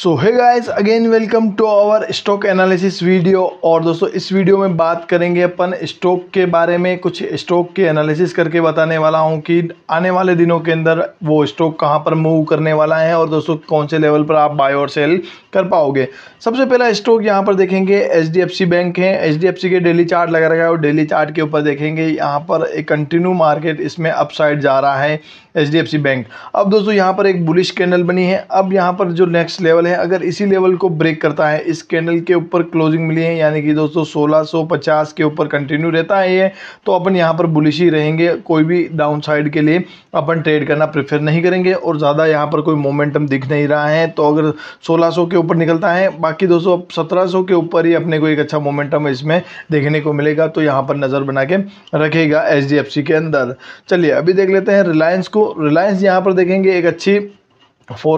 सो है guys again welcome to our stock analysis video और दोस्तों इस वीडियो में बात करेंगे अपन स्टॉक के बारे में कुछ स्टॉक के एनालिसिस करके बताने वाला हूं कि आने वाले दिनों के अंदर वो स्टॉक कहां पर मूव करने वाला है और दोस्तों कौन से लेवल पर आप बाय और सेल कर पाओगे सबसे पहला स्टॉक यहाँ पर देखेंगे एच बैंक है एच के डेली चार्ट लगा रखा है और डेली चार्ट के ऊपर देखेंगे यहाँ पर एक कंटिन्यू मार्केट इसमें अपसाइड जा रहा है एच बैंक अब दोस्तों यहाँ पर एक बुलिश कैंडल बनी है अब यहाँ पर जो नेक्स्ट लेवल लेवल है अगर इसी लेवल को ब्रेक करता है इस कैंडल के ऊपर क्लोजिंग मिली है यानी कि दोस्तों 1650 के ऊपर कंटिन्यू रहता है ये तो अपन यहाँ पर बुलिश ही रहेंगे कोई भी डाउन के लिए अपन ट्रेड करना प्रेफर नहीं करेंगे और ज़्यादा यहाँ पर कोई मोमेंटम दिख नहीं रहा है तो अगर सोलह के ऊपर निकलता है बाकी दोस्तों अब सत्रह के ऊपर ही अपने को एक अच्छा मोमेंटम इसमें देखने को मिलेगा तो यहाँ पर नज़र बना के रखेगा एच के अंदर चलिए अभी देख लेते हैं रिलायंस को रिलायंस यहाँ पर देखेंगे एक अच्छी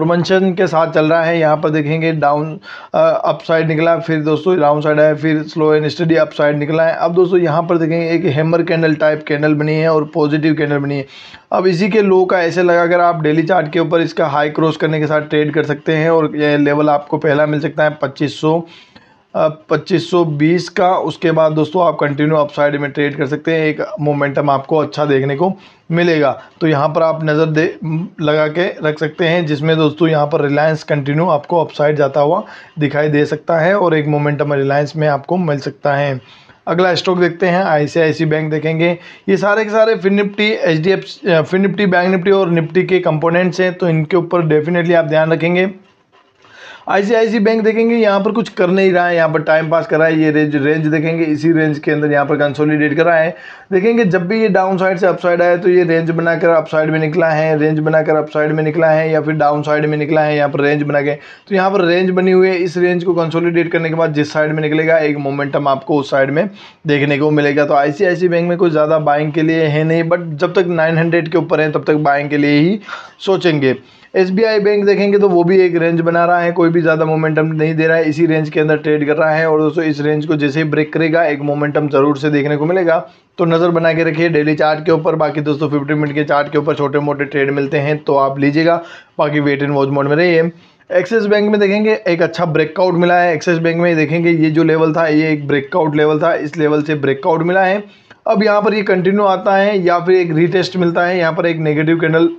मंशन के साथ चल रहा है यहाँ पर देखेंगे डाउन अप साइड निकला फिर दोस्तों डाउन साइड आया फिर slow and steady up side निकला है अब दोस्तों यहाँ पर देखेंगे एक हैमर कैंडल टाइप कैंडल बनी है और पॉजिटिव कैंडल बनी है अब इसी के लो का ऐसे लगा कर आप डेली चार्ट के ऊपर इसका हाई क्रॉस करने के साथ ट्रेड कर सकते हैं और यह लेवल आपको पहला मिल सकता है पच्चीस 2520 का उसके बाद दोस्तों आप कंटिन्यू अप साइड में ट्रेड कर सकते हैं एक मोमेंटम आपको अच्छा देखने को मिलेगा तो यहाँ पर आप नज़र दे लगा के रख सकते हैं जिसमें दोस्तों यहाँ पर रिलायंस कंटिन्यू आपको अपसाइड जाता हुआ दिखाई दे सकता है और एक मोमेंटम रिलायंस में आपको मिल सकता है अगला स्टॉक देखते हैं आईसीआईसी बैंक देखेंगे ये सारे के सारे Fin Nifty H D F Fin Nifty bank Nifty और निपटी के कंपोनेंट्स हैं तो इनके ऊपर डेफिनेटली आप ध्यान रखेंगे आई बैंक देखेंगे यहाँ पर कुछ कर नहीं रहा है यहाँ पर टाइम पास कर रहा है ये रेंज रेंज देखेंगे इसी रेंज के अंदर यहाँ पर कंसोलिडेट रहा है देखेंगे जब भी ये डाउन साइड से अपसाइड आया तो ये रेंज बनाकर अपसाइड में निकला है रेंज बनाकर अपसाइड में निकला है या फिर डाउन साइड में निकला है यहाँ पर रेंज बना के तो यहाँ पर रेंज बनी हुई है इस रेंज को कंसोलीडेट करने के बाद जिस साइड में निकलेगा एक मोमेंटम आपको उस साइड में देखने को मिलेगा तो आई बैंक में कुछ ज़्यादा बाइंग के लिए है नहीं बट जब तक नाइन के ऊपर हैं तब तक बाइंग के लिए ही सोचेंगे एस बैंक देखेंगे तो वो भी एक रेंज बना रहा है कोई भी ज़्यादा मोमेंटम नहीं दे रहा है इसी रेंज के अंदर ट्रेड कर रहा है और दोस्तों इस रेंज को जैसे ही ब्रेक करेगा एक मोमेंटम ज़रूर से देखने को मिलेगा तो नज़र बना के रखिए डेली चार्ट के ऊपर बाकी दोस्तों फिफ्टी मिनट के चार्ट के ऊपर छोटे मोटे ट्रेड मिलते हैं तो आप लीजिएगा बाकी वेट एंड वॉच मोड में रहिए एक्सिस बैंक में देखेंगे एक अच्छा ब्रेकआउट मिला है एक्सिस बैंक में देखेंगे ये जो लेवल था ये एक ब्रेकआउट लेवल था इस लेवल से ब्रेकआउट मिला है अब यहाँ पर ये कंटिन्यू आता है या फिर एक रीटेस्ट मिलता है यहाँ पर एक नेगेटिव कैंडल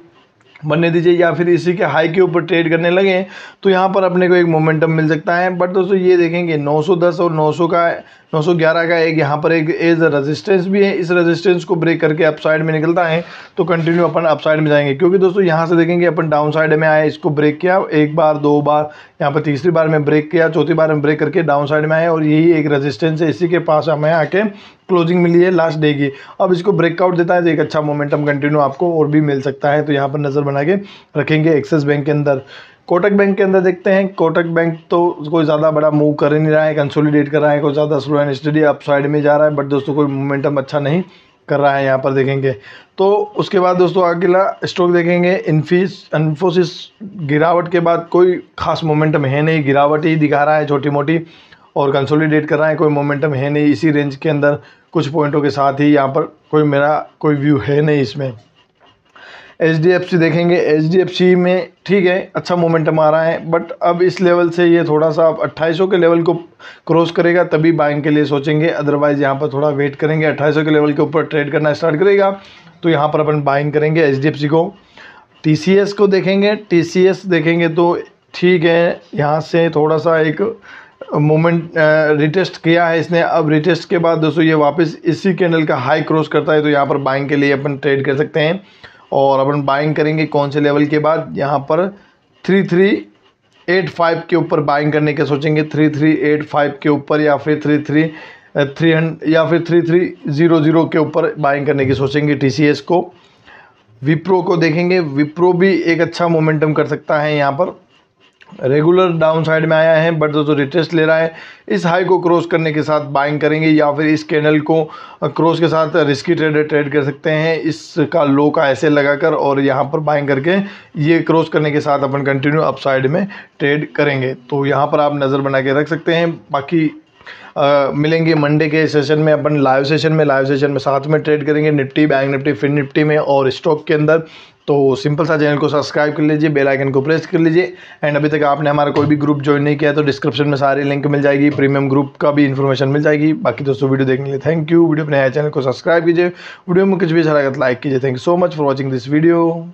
बनने दीजिए या फिर इसी के हाई के ऊपर ट्रेड करने लगें तो यहाँ पर अपने को एक मोमेंटम मिल सकता है बट दोस्तों ये देखेंगे 910 और 900 का 911 का एक यहाँ पर एक एज रेजिस्टेंस भी है इस रेजिस्टेंस को ब्रेक करके अपसाइड में निकलता है तो कंटिन्यू अपन अपसाइड में जाएंगे क्योंकि दोस्तों यहाँ से देखेंगे अपन डाउन साइड में आए इसको ब्रेक किया एक बार दो बार यहाँ पर तीसरी बार में ब्रेक किया चौथी बार में ब्रेक करके डाउन साइड में आए और यही एक रजिस्टेंस है इसी के पास हमें आके क्लोजिंग मिली है लास्ट डे की अब इसको ब्रेकआउट देता है तो एक अच्छा मोमेंटम कंटिन्यू आपको और भी मिल सकता है तो यहाँ पर नज़र बना के रखेंगे एक्सिस बैंक के अंदर कोटक बैंक के अंदर देखते हैं कोटक बैंक तो कोई ज़्यादा बड़ा मूव कर ही नहीं रहा है कंसोलिडेट कर रहा है कोई ज़्यादा slow and steady up side में जा रहा है बट दोस्तों कोई मोमेंटम अच्छा नहीं कर रहा है यहाँ पर देखेंगे तो उसके बाद दोस्तों अगला स्टॉक देखेंगे इन्फीस इन्फोसिस गिरावट के बाद कोई खास मोमेंटम है नहीं गिरावट ही दिखा रहा है छोटी मोटी और कंसोलिडेट कर रहा है कोई मोमेंटम है नहीं इसी रेंज के अंदर कुछ पॉइंटों के साथ ही यहाँ पर कोई मेरा कोई व्यू है नहीं इसमें एच देखेंगे एच में ठीक है अच्छा मोमेंटम आ रहा है बट अब इस लेवल से ये थोड़ा सा अब अट्ठाईस के लेवल को क्रॉस करेगा तभी बाइंग के लिए सोचेंगे अदरवाइज़ यहाँ पर थोड़ा वेट करेंगे अट्ठाईस के लेवल के ऊपर ट्रेड करना स्टार्ट करेगा तो यहाँ पर अपन बाइंग करेंगे एच को टी को देखेंगे टी देखेंगे तो ठीक है यहाँ से थोड़ा सा एक मोमेंट रिटेस्ट किया है इसने अब रिटेस्ट के बाद दोस्तों ये वापस इसी कैंडल का हाई क्रॉस करता है तो यहाँ पर बाइंग के लिए अपन ट्रेड कर सकते हैं और अपन बाइंग करेंगे कौन से लेवल के बाद यहाँ पर थ्री थ्री एट फाइव के ऊपर बाइंग करने के सोचेंगे थ्री थ्री एट फाइव के ऊपर या फिर थ्री थ्री थ्री हंड या फिर थ्री थ्री ज़ीरो ज़ीरो के ऊपर बाइंग करने की सोचेंगे टी सी एस को विप्रो को देखेंगे विप्रो भी एक अच्छा मोमेंटम कर सकता है यहाँ पर रेगुलर डाउन साइड में आया है बट दोस्तों रिटेस्ट ले रहा है इस हाई को क्रॉस करने के साथ बाइंग करेंगे या फिर इस कैंडल को क्रॉस के साथ रिस्की ट्रेड ट्रेड कर सकते हैं इसका लो का ऐसे लगाकर और यहाँ पर बाइंग करके ये क्रॉस करने के साथ अपन कंटिन्यू अप साइड में ट्रेड करेंगे तो यहाँ पर आप नज़र बना के रख सकते हैं बाकी आ, मिलेंगे मंडे के सेशन में अपन लाइव सेशन में लाइव सेशन में साथ में ट्रेड करेंगे Nifty bank Nifty Fin Nifty में और स्टॉक के अंदर तो सिंपल सा चैनल को सब्सक्राइब कर लीजिए बेल आइकन को प्रेस कर लीजिए एंड अभी तक आपने हमारा कोई भी ग्रुप ज्वाइन नहीं किया तो डिस्क्रिप्शन में सारी लिंक मिल जाएगी प्रीमियम ग्रुप का भी इन्फॉर्मेशन मिल जाएगी बाकी दोस्तों वीडियो देखने के लिए थैंक यू वीडियो अपने चैनल को सब्सक्राइब कीजिए वीडियो में कुछ भी अच्छा लगा लाइक तो कीजिए thank you so much for watching this video